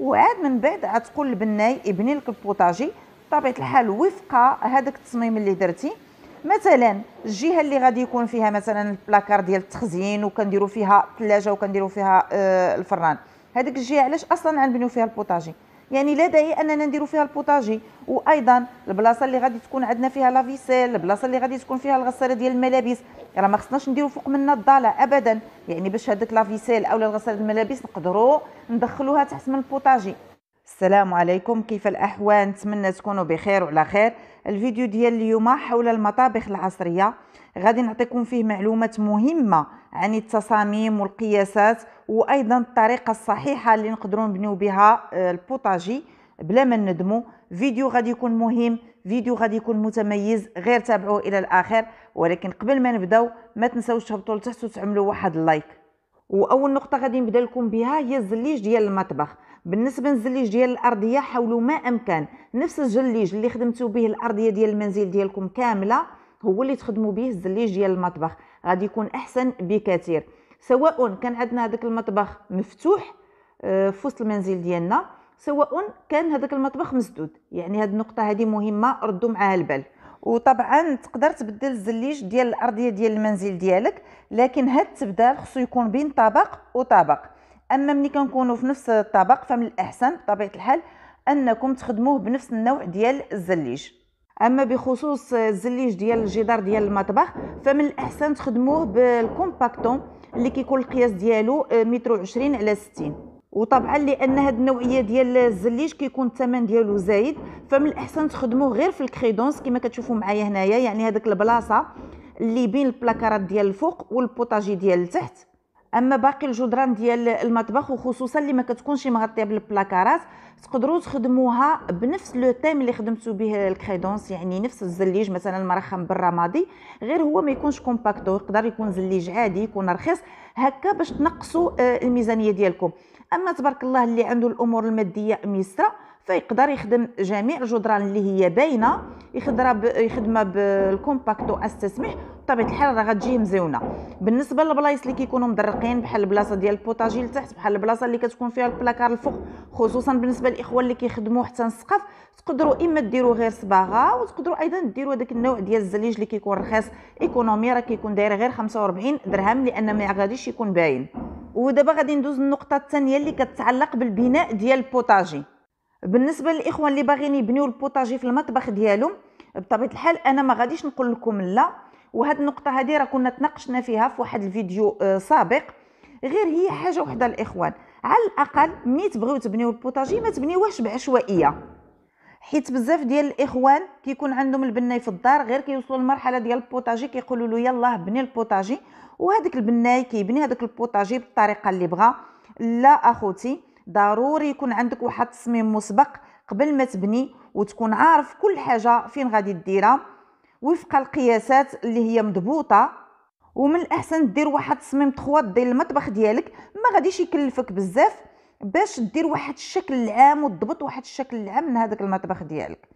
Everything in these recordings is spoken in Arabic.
وعاد من بعد غتقول البناي ابني لك البوطاجي بطبيعه الحال وفق هذاك التصميم اللي درتي مثلا الجهه اللي غادي يكون فيها مثلا البلاكار ديال التخزين وكنديروا فيها الثلاجه وكنديروا فيها آه الفران هذيك الجهه علاش اصلا غنبنيو فيها البوطاجي يعني لا داعي اننا نديروا فيها البوطاجي وايضا البلاصه اللي غادي تكون عندنا فيها لافيسيل البلاصه اللي غادي تكون فيها الغساله ديال الملابس راه يعني ما خصناش نديروا فوق منها الضاله ابدا يعني باش هذاك لافيسيل اولا الغساله الملابس نقدروا ندخلوها تحت من البوطاجي السلام عليكم كيف الاحوال نتمنى تكونوا بخير وعلى خير الفيديو ديال اليوم حول المطابخ العصريه غادي نعطيكم فيه معلومات مهمه عن التصاميم والقياسات وايضا الطريقه الصحيحه اللي نقدروا نبنيو بها آه، البوطاجي بلا ما ندمو فيديو غادي يكون مهم فيديو غادي يكون متميز غير تابعوه الى الاخر ولكن قبل ما نبداو ما تنساوش تهبطوا لتحت وتعملوا واحد اللايك واول نقطه غادي نبدا لكم بها هي الزليج ديال المطبخ بالنسبه للزليج ديال الارضيه حاولوا ما امكن نفس الزليج اللي خدمتوا به الارضيه ديال المنزل ديالكم كامله هو اللي تخدموا به الزليج ديال المطبخ غادي يكون احسن بكثير سواء كان عندنا هذاك المطبخ مفتوح آه، في وسط المنزل ديالنا سواء كان هذاك المطبخ مسدود يعني هذه النقطه هذه مهمه ردوا معها البال وطبعا تقدر تبدل الزليج ديال الارضيه ديال المنزل ديالك لكن هاد التبديل خصو يكون بين طبق وطبق اما ملي كنكونوا في نفس الطبق فمن الاحسن بطبيعه الحال انكم تخدموه بنفس النوع ديال الزليج اما بخصوص الزليج ديال الجدار ديال المطبخ فمن الاحسن تخدموه بالكومباكتون اللي كيكون القياس ديالو آه، متر وعشرين على ستين وطبعا لان هاد النوعيه ديال الزليج كيكون الثمن ديالو زايد فمن الاحسن تخدموه غير في الكريدونس كما كتشوفوا معايا هنايا يعني هذاك البلاصه اللي بين البلاكارات ديال الفوق والبوطاجي ديال التحت اما باقي الجدران ديال المطبخ وخصوصا اللي ما كتكونش مغطيه بالبلاكارات تقدروا تخدموها بنفس لو تيم اللي خدمتو به الكريدونس يعني نفس الزليج مثلا المرخم بالرمادي غير هو ما يكونش كومباكتو يقدر يكون زليج عادي يكون رخيص هكا باش تنقصوا آه، الميزانيه ديالكم اما تبارك الله اللي عنده الامور الماديه ميسره فيقدر يخدم جميع الجدران اللي هي باينه يخدرها يخدمها بالكومباكت استسمح بطبيعه الحال راه غتجي مزيونه بالنسبه للبلايص اللي كيكونوا مدرقين بحال البلاصه ديال البوتاجي لتحت بحال البلاصه اللي كتكون فيها البلاكار الفوق خصوصا بالنسبه للاخوه اللي كيخدموا حتى السقف تقدروا اما ديروا غير صباغه وتقدروا ايضا ديروا داك النوع ديال الزليج اللي كيكون رخيص ايكونومي راه كيكون داير غير 45 درهم لان ما غاديش يكون باين ودابا غادي ندوز للنقطه الثانيه اللي كتتعلق بالبناء ديال البوتاجي بالنسبه للاخوان اللي باغيين يبنيو البوطاجي في المطبخ ديالهم بطبيعه الحال انا ما غاديش نقول لكم لا وهاد النقطه هذه راه كنا تناقشنا فيها في واحد الفيديو آه، سابق غير هي حاجه وحده الاخوان على الاقل ملي تبغيو تبنيو البوطاجي ما تبنيوهش بعشوائيه حيت بزاف ديال الاخوان كيكون عندهم البناي في الدار غير كيوصلوا للمرحله ديال البوطاجي كيقولوا له يلا بني البوطاجي وهذاك البناي كيبني هذاك البوطاجي بالطريقه اللي بغا لا اخوتي ضروري يكون عندك واحد التصميم مسبق قبل ما تبني وتكون عارف كل حاجه فين غادي ديرها وفق القياسات اللي هي مضبوطه ومن الاحسن دير واحد تصميم 3 ديال المطبخ ديالك ما غاديش يكلفك بزاف باش دير واحد الشكل العام وتضبط واحد الشكل العام من هذاك المطبخ ديالك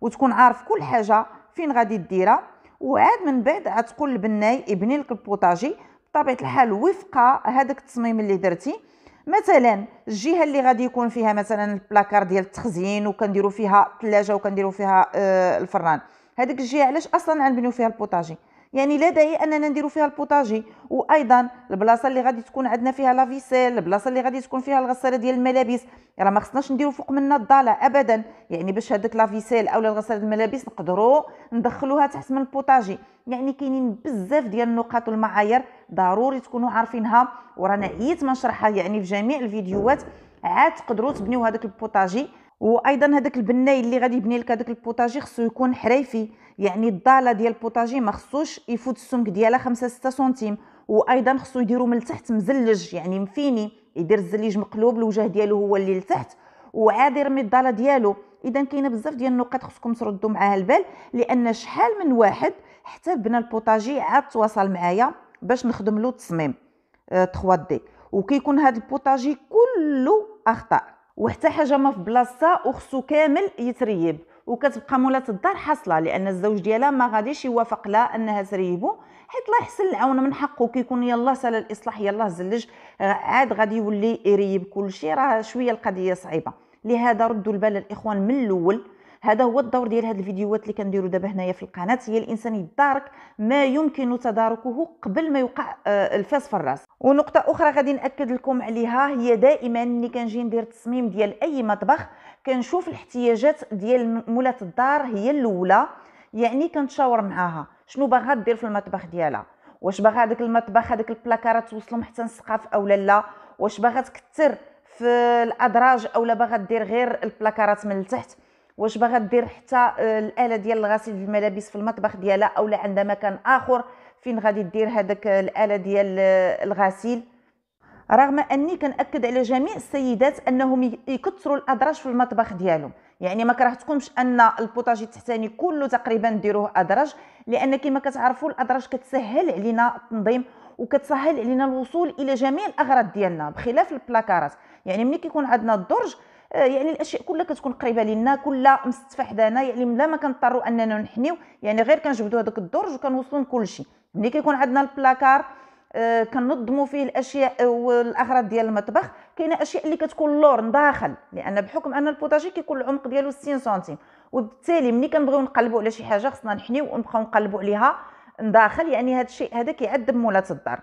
وتكون عارف كل حاجه فين غادي ديرها وعاد من بعد غتقول البناي ابني يبني لك البوطاجي بطبيعه الحال وفق هذاك التصميم اللي درتي مثلا الجهه اللي غادي يكون فيها مثلا البلاكار ديال التخزين وكنديروا فيها الثلاجه وكنديروا فيها آه، الفران هذيك الجهه علاش اصلا غنبنيو فيها البوطاجي يعني لا داعي اننا نديرو فيها البوطاجي وايضا البلاصه اللي غادي تكون عندنا فيها لافيسيل البلاصه اللي غادي تكون فيها الغساله ديال الملابس راه يعني ما خصناش نديرو فوق منها الضالع ابدا يعني باش هذاك لافيسيل اولا الغساله الملابس نقدروا ندخلوها تحت من البوطاجي يعني كاينين بزاف ديال النقاط والمعايير ضروري تكونوا عارفينها ورانا عييت ما نشرحها يعني في جميع الفيديوهات عاد تقدروا تبنيو هذاك البوطاجي وايضا هذاك البناي اللي غادي يبني لك هذاك البوطاجي خصو يكون حريفي يعني الضاله ديال البوطاجي ما خصوش يفوت السمك ديالها 5 6 سنتيم وايضا خصو يديرو من التحت مزلج يعني مفيني يدير الزليج مقلوب الوجه ديالو هو اللي لتحت وعاد يرمي الضاله ديالو اذا كاينه بزاف ديال النقاط خصكم تردوا معاها البال لان شحال من واحد حتى بنى البوطاجي عاد تواصل معايا باش نخدم له التصميم 3 آه، دي وكيكون هذا البوطاجي كله اخطاء وحتى حاجه ما في بلاصتها وخصو كامل يتريب وكتبقى مولات الدار حاصله لان الزوج ديالها ما غاديش يوافق لها انها تريبو حيت الله يحسن العون من حقه كيكون يلاه سال الاصلاح يلاه زلج آه، عاد غادي يولي يريب كلشي راه شويه القضيه صعيبه لهذا ردوا البال الاخوان من الاول هذا هو الدور ديال هاد الفيديوهات اللي كنديرو دابا هنايا في القناه هي الانسان يتدارك ما يمكن تداركه قبل ما يوقع آه، الفاس في الراس ونقطه اخرى غادي ناكد لكم عليها هي دائما ملي كنجي ندير التصميم ديال اي مطبخ كنشوف الاحتياجات ديال مولات الدار هي الاولى يعني كنتشاور معاها شنو باغا دير في المطبخ ديالها واش باغا هذاك المطبخ هذاك البلاكارات توصلهم حتى السقف اولا لا واش باغا تكثر في الادراج اولا باغا دير غير البلاكارات من التحت واش باغا دير حتى آه، الاله ديال غسيل الملابس في المطبخ ديالها اولا عندها مكان اخر فين غادي دير هذاك الاله ديال آه، الغسيل رغم اني كنأكد على جميع السيدات انهم يكثروا الادراج في المطبخ ديالهم يعني ما كرهتكمش ان البوطاجي التحتاني كله تقريبا ديروه ادراج لان كما كتعرفوا الادراج كتسهل علينا التنظيم وكتسهل علينا الوصول الى جميع الاغراض ديالنا بخلاف البلاكارات يعني ملي كيكون عندنا الدرج آه، يعني الاشياء كلها كتكون قريبه لنا كلها مستفه حدانا يعني لا ما كنضطروا اننا نحنيو يعني غير كنجبدوا هذاك الدرج وكنوصلوا لكلشي ملي كيكون عندنا البلاكار آه كنظموا فيه الاشياء والاغراض ديال المطبخ كاينه اشياء اللي كتكون لور داخل لان بحكم ان البوتاجي كيكون العمق ديالو 60 سنتيم وبالتالي ملي كنبغيو نقلبوا على شي حاجه خصنا نحنيو ونبقاو نقلبوا عليها داخل يعني هذا الشيء هذا كيعذب مولات الدار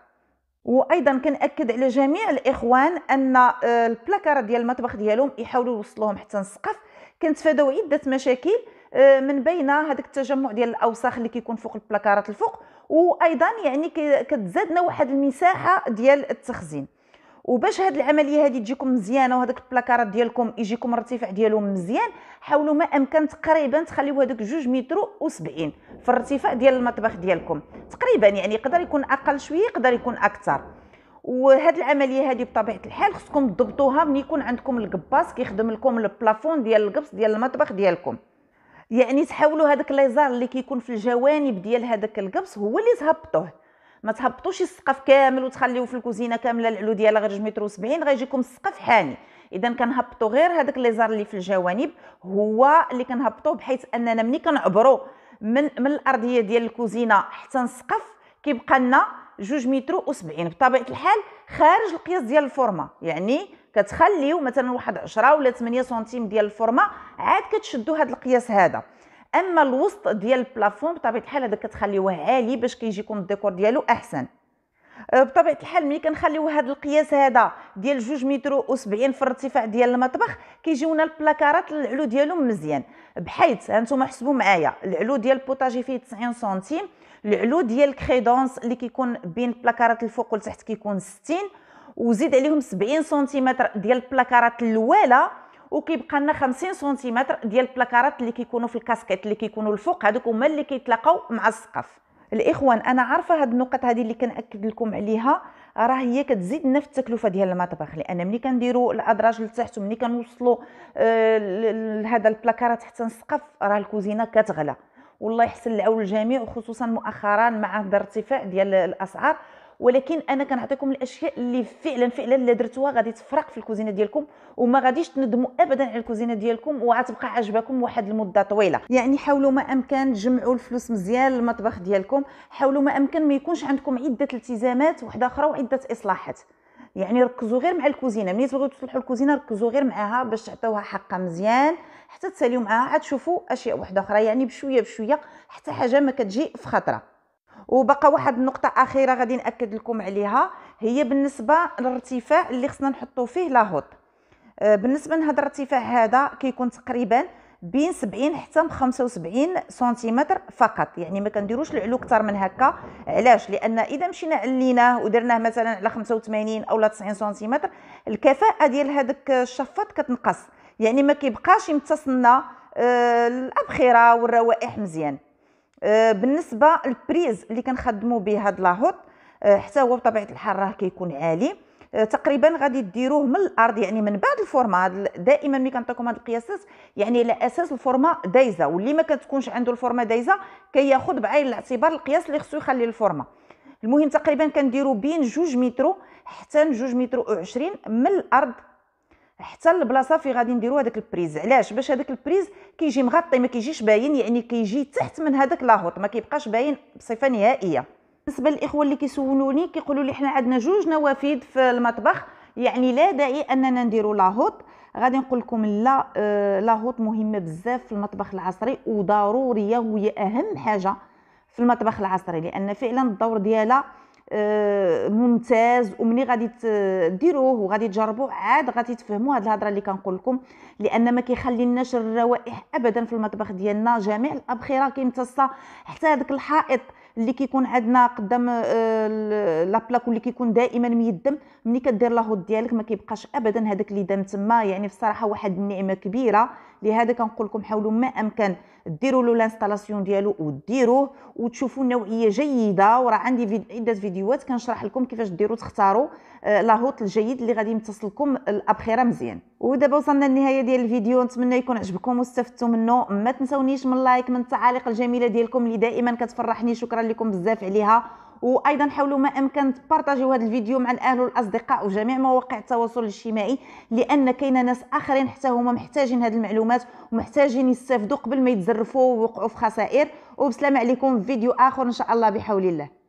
وايضا كنأكد على جميع الاخوان ان آه، البلاكار ديال المطبخ ديالهم يحاولوا يوصلوهم حتى للسقف كنتفاداو عده مشاكل آه، من بين هذاك التجمع ديال الاوساخ اللي كيكون فوق البلاكارات الفوق وايضا يعني كتزادنا واحد المساحه ديال التخزين وباش هاد العمليه هذه تجيكم مزيانه وهذاك البلاكارات ديالكم يجيكم الارتفاع ديالهم مزيان حاولوا ما امكن تقريبا تخليو هذوك 2 متر و70 في الارتفاع ديال المطبخ ديالكم تقريبا يعني يقدر يكون اقل شويه يقدر يكون اكثر وهاد العمليه هذه بطبيعه الحال خصكم تضبطوها من يكون عندكم القباص كيخدم لكم البلافون ديال القبص ديال المطبخ ديالكم يعني تحاولوا هذاك ليزار اللي كيكون في الجوانب ديال هذاك القبص هو اللي تهبطوه ما تهبطوش السقف كامل وتخليوه في الكوزينه كامله العلو ديالها غير 2 متر و70 غيجيكم السقف حاني اذا كنهبطوا غير هذاك ليزار اللي في الجوانب هو اللي كنهبطوه بحيث اننا ملي كنعبروا من من الارضيه ديال الكوزينه حتى السقف كيبقى لنا 2 متر و70 بطبيعه الحال خارج القياس ديال الفورما يعني كتخليو مثلا واحد 10 ولا 8 سنتيم ديال الفورما عاد كتشدوا هذا القياس هذا اما الوسط ديال البلافون بطبيعه الحال هذا كتخليوه عالي باش كيجيكم الديكور ديالو احسن أه، بطبيعه الحال ملي كنخليو هذا القياس هذا ديال 2 متر و70 في الارتفاع ديال المطبخ كيجيونا البلاكارات العلو ديالهم مزيان بحيث هانتوما حسبوا معايا العلو ديال البوطاجي فيه 90 سنتيم العلو ديال الكريدونس اللي كيكون بين البلاكارات الفوق والتحت كيكون 60 وزيد عليهم 70 سنتيمتر ديال البلاكارات اللواله وكيبقى لنا 50 سنتيمتر ديال البلاكارات اللي كيكونوا في الكاسكيت اللي كيكونوا الفوق هذوك هما اللي كيتلاقاو مع السقف الاخوان انا عارفه هاد النقط هذه اللي كناكد لكم عليها راه هي لنا في التكلفه ديال المطبخ لان ملي كنديروا الادراج لتحت وملي كنوصلوا آه، لهذا البلاكارات حتى السقف راه الكوزينه كتغلى والله يحسن العون الجميع وخصوصا مؤخرا مع هذا الارتفاع ديال الاسعار ولكن انا كنعطيكم الاشياء اللي فعلا فعلا اللي درتوها غادي تفرق في الكوزينه ديالكم وما غاديش تندموا ابدا على الكوزينه ديالكم وغتبقى عجبكم واحد المده طويله يعني حاولوا ما امكن تجمعوا الفلوس مزيان للمطبخ ديالكم حاولوا ما امكن ما يكونش عندكم عده التزامات وحده اخرى وعده اصلاحات يعني ركزوا غير مع الكوزينه ملي تبغيو تصلحوا الكوزينه ركزوا غير معاها باش تعطيوها حقها مزيان حتى تساليو معاها عاد تشوفوا اشياء واحده اخرى يعني بشويه بشويه حتى حاجه ما كتجي في خطره وبقى واحد النقطه اخيره غادي ناكد لكم عليها هي بالنسبه للارتفاع اللي خصنا نحطو فيه لاهوط آه، بالنسبه لهذا الارتفاع هذا كيكون تقريبا بين 70 حتى 75 سنتيمتر فقط يعني ما كنديروش العلو اكثر من هكا علاش لان اذا مشينا عليناه ودرناه مثلا على 85 اولا 90 سنتيمتر الكفاءه ديال هذاك الشفاط كتنقص يعني ما كيبقاش يمتصنا آه، الابخره والروائح مزيان آه، بالنسبه للبريز اللي كنخدموا به هاد لاهوت آه، حتى هو بطبيعه الحال راه كيكون عالي آه، تقريبا غادي ديروه من الارض يعني من بعد الفورما دائما ملي كنعطيكم هاد القياسات يعني على اساس الفورما دايزه واللي ما كتكونش عنده الفورما دايزه كياخذ بعين الاعتبار القياس اللي خصو يخلي الفورما المهم تقريبا كنديروا بين جوج متر حتى جوج متر و20 من الارض حتى البلاصه فين غادي نديرو هذاك البريز علاش باش هذاك البريز كيجي مغطي ما كيجيش باين يعني كيجي تحت من هذاك لاهوط ما كيبقاش باين بصفه نهائيه بالنسبه للاخوه اللي كيسولوني كيقولوا لي حنا عندنا جوج نوافذ في المطبخ يعني لا داعي اننا نديرو لاهوط غادي نقول لكم لا آه لاهوط مهمه بزاف في المطبخ العصري وضروريه وهي اهم حاجه في المطبخ العصري لان فعلا الدور ديالها آه، ممتاز ومني غادي ديروه وغادي تجربوه عاد غادي تفهموا هاد الهضره اللي كنقول لكم لان ما كيخليناش الروائح ابدا في المطبخ ديالنا جميع الابخره كيمتصها حتى هذاك الحائط اللي كيكون عندنا قدام آه، لابلاك واللي كيكون دائما ميدم ملي كدير لاهوت ديالك ما كيبقاش ابدا هذاك اللي دام تما يعني بصراحه واحد النعمه كبيره لهذا كنقول لكم حاولوا ما امكن ديروا له الانستالاسيون ديالو وديروه وتشوفوا النوعيه جيده وراه عندي عده فيديوهات كنشرح لكم كيفاش ديروا تختاروا آه لاهوت الجيد اللي غادي يمتص لكم الابخره مزيان ودابا وصلنا للنهايه ديال الفيديو نتمنى يكون عجبكم واستفدتوا منه ما تنسونيش من لايك من التعاليق الجميله ديالكم اللي دائما كتفرحني شكرا لكم بزاف عليها وايضا حاولوا ما امكن تبارطاجيو هذا الفيديو مع الاهل والاصدقاء وجميع مواقع التواصل الاجتماعي لان كاين ناس اخرين حتى هما محتاجين هذه المعلومات ومحتاجين يستافدوا قبل ما يتزرفوا ويوقعوا في خسائر وبسلام عليكم في فيديو اخر ان شاء الله بحول الله